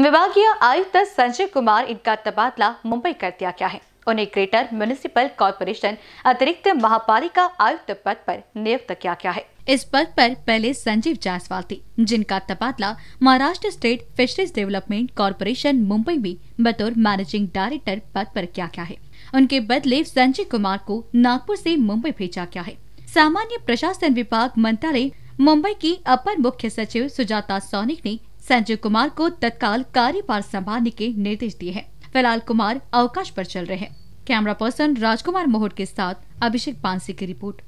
विभागीय आयुक्त संजय कुमार इनका तबादला मुंबई कर दिया गया है उन्हें ग्रेटर म्यूनिसिपल कॉरपोरेशन अतिरिक्त महापालिका आयुक्त पद पर नियुक्त किया गया है इस पद पर पहले संजीव जायसवाल थे जिनका तबादला Maharashtra state fisheries development corporation Mumbai में बतौर मैनेजिंग डायरेक्टर पद पर किया गया है उनके बदले संजय कुमार को नागपुर से मुंबई भेजा गया है सामान्य प्रशासन विभाग मंत्रालय मुंबई की अपर मुख्य सचिव सुजाता सोनिक ने संजय कुमार को तत्काल कार्यभार संभालने के निर्देश दिए हैं फिलहाल कुमार अवकाश पर चल रहे हैं कैमरा पर्सन राजकुमार मोहट के साथ अभिषेक पानसी की रिपोर्ट